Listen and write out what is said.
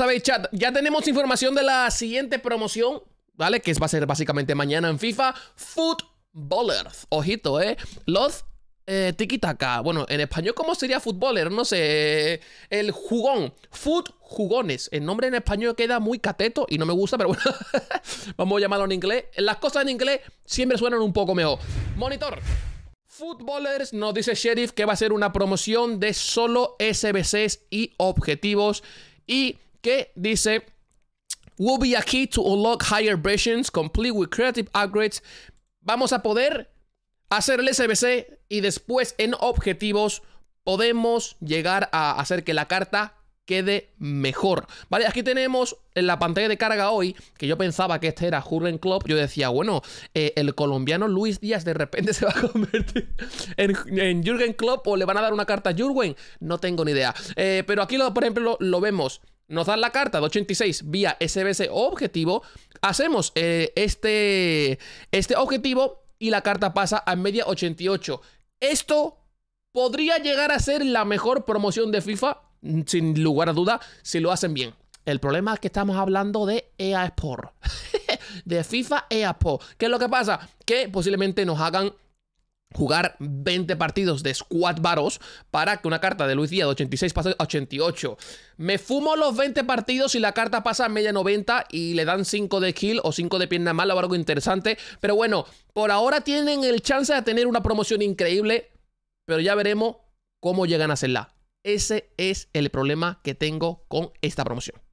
sabéis, chat, ya tenemos información de la siguiente promoción, ¿vale? Que va a ser básicamente mañana en FIFA. Footballers. Ojito, ¿eh? Los eh, tiki-taka. Bueno, en español, ¿cómo sería Footballer, No sé. El jugón. Foot jugones. El nombre en español queda muy cateto y no me gusta, pero bueno. vamos a llamarlo en inglés. Las cosas en inglés siempre suenan un poco mejor. Monitor. Footballers nos dice Sheriff que va a ser una promoción de solo SBCs y objetivos. Y que dice, will be to unlock higher versions, complete with creative upgrades. Vamos a poder hacer el SBC y después en objetivos podemos llegar a hacer que la carta quede mejor. Vale, aquí tenemos en la pantalla de carga hoy, que yo pensaba que este era Jurgen Klopp, yo decía, bueno, eh, el colombiano Luis Díaz de repente se va a convertir en, Jurgen Klopp o le van a dar una carta a Jurgen, no tengo ni idea. Eh, pero aquí, lo, por ejemplo, lo vemos, nos dan la carta de 86 vía SBC objetivo, hacemos eh, este, este objetivo y la carta pasa a media 88. Esto podría llegar a ser la mejor promoción de FIFA, mm, sin lugar a duda, si lo hacen bien. El problema es que estamos hablando de EA Sport. de FIFA EA Sport. ¿Qué es lo que pasa? Que posiblemente nos hagan jugar 20 partidos de squad varos para que una carta de Luis Díaz de 86 pase a 88. Me fumo los 20 partidos y la carta pasa a media 90 y le dan 5 de kill o 5 de pierna mala o algo interesante. Pero bueno, por ahora tienen el chance de tener una promoción increíble, pero ya veremos cómo llegan a hacerla. Ese es el problema que tengo con esta promoción.